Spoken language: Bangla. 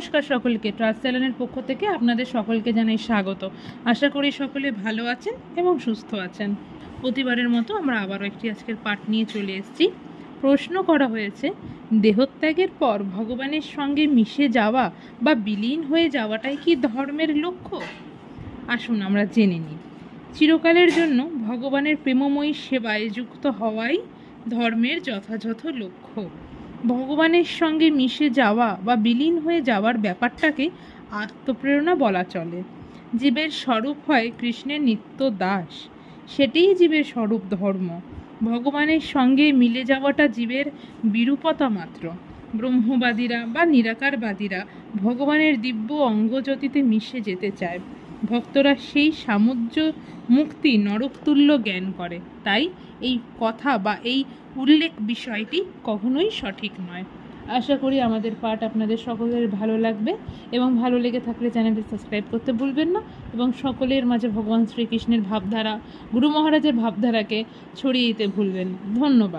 নমস্কার সকলকে ট্রাস চ্যানেলের পক্ষ থেকে আপনাদের সকলকে জানাই স্বাগত আশা করি সকলে ভালো আছেন এবং সুস্থ আছেন প্রতিবারের মতো আমরা আবারও একটি আজকের পাঠ নিয়ে চলে এসেছি প্রশ্ন করা হয়েছে দেহত্যাগের পর ভগবানের সঙ্গে মিশে যাওয়া বা বিলীন হয়ে যাওয়াটাই কি ধর্মের লক্ষ্য আসুন আমরা জেনে নিই চিরকালের জন্য ভগবানের প্রেমময়ী সেবায় যুক্ত হওয়াই ধর্মের যথাযথ লক্ষ্য ভগবানের সঙ্গে মিশে যাওয়া বা বিলীন হয়ে যাওয়ার ব্যাপারটাকে আত্মপ্রেরণা বলা চলে জীবের স্বরূপ হয় কৃষ্ণের নিত্য দাস সেটিই জীবের স্বরূপ ধর্ম ভগবানের সঙ্গে মিলে যাওয়াটা জীবের বিরূপতা মাত্র ব্রহ্মবাদীরা বা নিরাকারবাদীরা ভগবানের দিব্য অঙ্গজ্যোতিতে মিশে যেতে চায় ভক্তরা সেই সামুজ্য মুক্তি নরকতুল্য জ্ঞান করে তাই এই কথা বা এই উল্লেখ বিষয়টি কখনোই সঠিক নয় আশা করি আমাদের পাঠ আপনাদের সকলের ভালো লাগবে এবং ভালো লেগে থাকলে চ্যানেলটি সাবস্ক্রাইব করতে ভুলবেন না এবং সকলের মাঝে ভগবান শ্রীকৃষ্ণের ভাবধারা গুরু মহারাজের ভাবধারাকে ছড়িয়ে দিতে ভুলবেন ধন্যবাদ